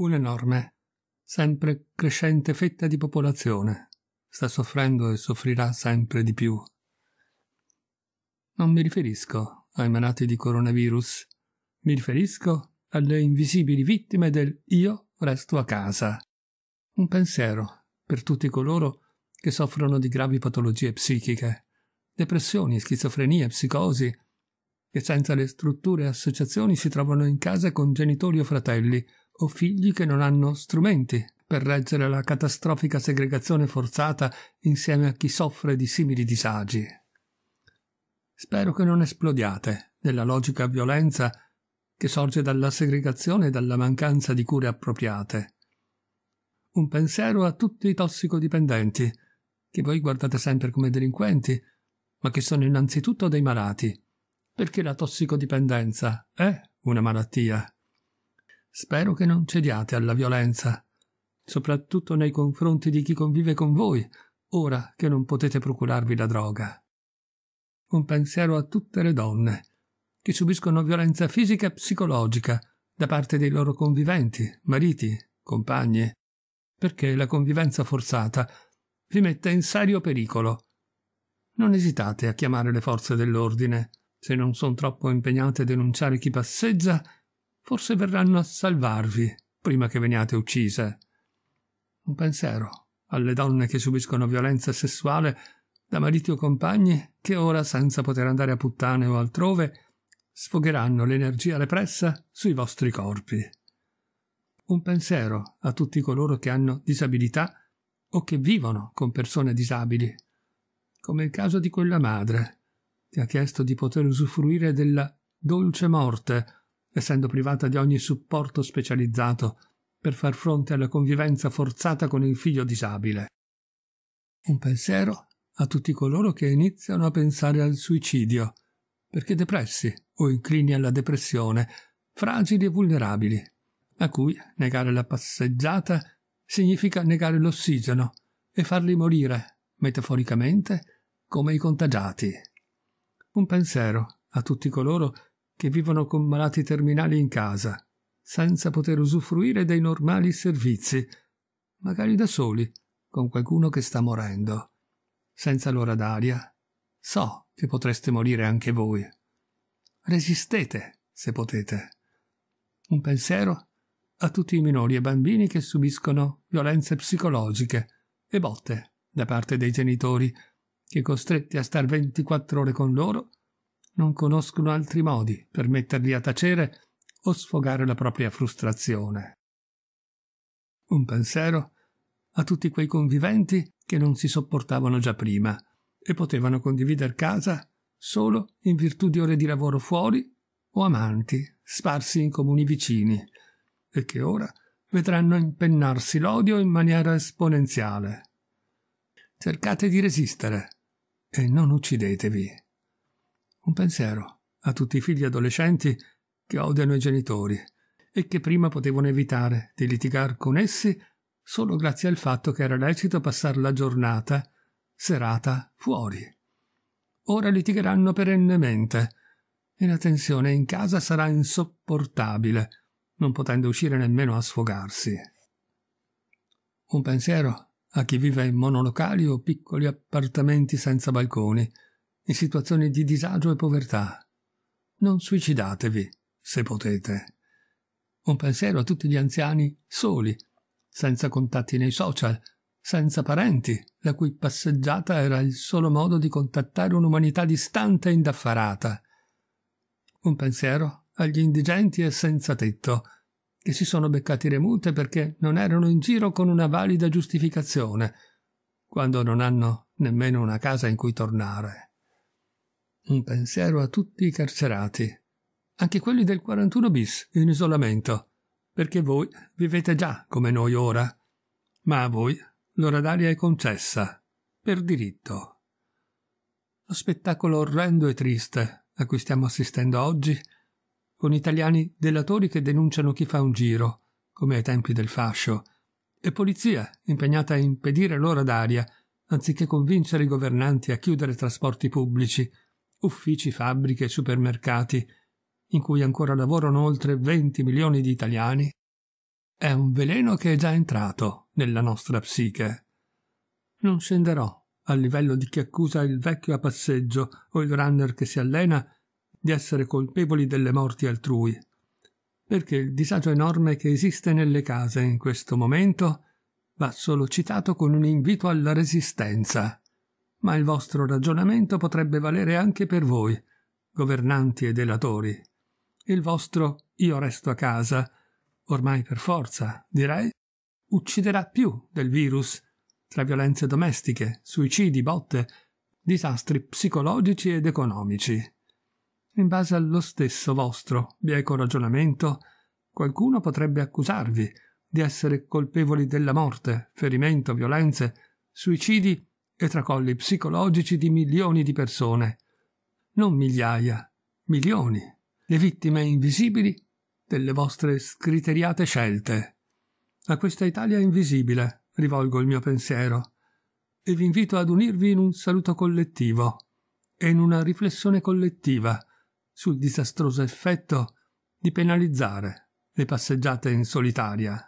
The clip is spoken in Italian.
Un'enorme, sempre crescente fetta di popolazione sta soffrendo e soffrirà sempre di più. Non mi riferisco ai malati di coronavirus, mi riferisco alle invisibili vittime del io resto a casa. Un pensiero per tutti coloro che soffrono di gravi patologie psichiche, depressioni, schizofrenie, psicosi, che senza le strutture e associazioni si trovano in casa con genitori o fratelli o figli che non hanno strumenti per reggere la catastrofica segregazione forzata insieme a chi soffre di simili disagi. Spero che non esplodiate nella logica violenza che sorge dalla segregazione e dalla mancanza di cure appropriate. Un pensiero a tutti i tossicodipendenti, che voi guardate sempre come delinquenti, ma che sono innanzitutto dei malati, perché la tossicodipendenza è una malattia Spero che non cediate alla violenza, soprattutto nei confronti di chi convive con voi, ora che non potete procurarvi la droga. Un pensiero a tutte le donne che subiscono violenza fisica e psicologica da parte dei loro conviventi, mariti, compagni, perché la convivenza forzata vi mette in serio pericolo. Non esitate a chiamare le forze dell'ordine se non sono troppo impegnate a denunciare chi passeggia Forse verranno a salvarvi prima che veniate uccise. Un pensiero alle donne che subiscono violenza sessuale da mariti o compagni che ora, senza poter andare a puttane o altrove, sfogheranno l'energia repressa sui vostri corpi. Un pensiero a tutti coloro che hanno disabilità o che vivono con persone disabili, come il caso di quella madre che ha chiesto di poter usufruire della dolce morte essendo privata di ogni supporto specializzato per far fronte alla convivenza forzata con il figlio disabile. Un pensiero a tutti coloro che iniziano a pensare al suicidio, perché depressi o inclini alla depressione, fragili e vulnerabili, a cui negare la passeggiata significa negare l'ossigeno e farli morire, metaforicamente, come i contagiati. Un pensiero a tutti coloro che vivono con malati terminali in casa, senza poter usufruire dei normali servizi, magari da soli, con qualcuno che sta morendo. Senza l'ora d'aria, so che potreste morire anche voi. Resistete, se potete. Un pensiero a tutti i minori e bambini che subiscono violenze psicologiche e botte da parte dei genitori, che costretti a star 24 ore con loro non conoscono altri modi per metterli a tacere o sfogare la propria frustrazione. Un pensiero a tutti quei conviventi che non si sopportavano già prima e potevano condividere casa solo in virtù di ore di lavoro fuori o amanti sparsi in comuni vicini e che ora vedranno impennarsi l'odio in maniera esponenziale. Cercate di resistere e non uccidetevi un pensiero a tutti i figli adolescenti che odiano i genitori e che prima potevano evitare di litigar con essi solo grazie al fatto che era lecito passare la giornata, serata, fuori. Ora litigheranno perennemente e la tensione in casa sarà insopportabile, non potendo uscire nemmeno a sfogarsi. Un pensiero a chi vive in monolocali o piccoli appartamenti senza balconi, in situazioni di disagio e povertà. Non suicidatevi, se potete. Un pensiero a tutti gli anziani soli, senza contatti nei social, senza parenti, la cui passeggiata era il solo modo di contattare un'umanità distante e indaffarata. Un pensiero agli indigenti e senza tetto, che si sono beccati remute perché non erano in giro con una valida giustificazione, quando non hanno nemmeno una casa in cui tornare. Un pensiero a tutti i carcerati, anche quelli del 41 bis in isolamento, perché voi vivete già come noi ora, ma a voi l'ora d'aria è concessa, per diritto. Lo spettacolo orrendo e triste a cui stiamo assistendo oggi, con italiani delatori che denunciano chi fa un giro, come ai tempi del fascio, e polizia impegnata a impedire l'ora d'aria, anziché convincere i governanti a chiudere trasporti pubblici uffici, fabbriche, supermercati, in cui ancora lavorano oltre 20 milioni di italiani, è un veleno che è già entrato nella nostra psiche. Non scenderò al livello di chi accusa il vecchio a passeggio o il runner che si allena di essere colpevoli delle morti altrui, perché il disagio enorme che esiste nelle case in questo momento va solo citato con un invito alla resistenza ma il vostro ragionamento potrebbe valere anche per voi, governanti e delatori. Il vostro io resto a casa, ormai per forza, direi, ucciderà più del virus, tra violenze domestiche, suicidi, botte, disastri psicologici ed economici. In base allo stesso vostro bieco ragionamento, qualcuno potrebbe accusarvi di essere colpevoli della morte, ferimento, violenze, suicidi e tracolli psicologici di milioni di persone. Non migliaia, milioni, le vittime invisibili delle vostre scriteriate scelte. A questa Italia invisibile rivolgo il mio pensiero e vi invito ad unirvi in un saluto collettivo e in una riflessione collettiva sul disastroso effetto di penalizzare le passeggiate in solitaria.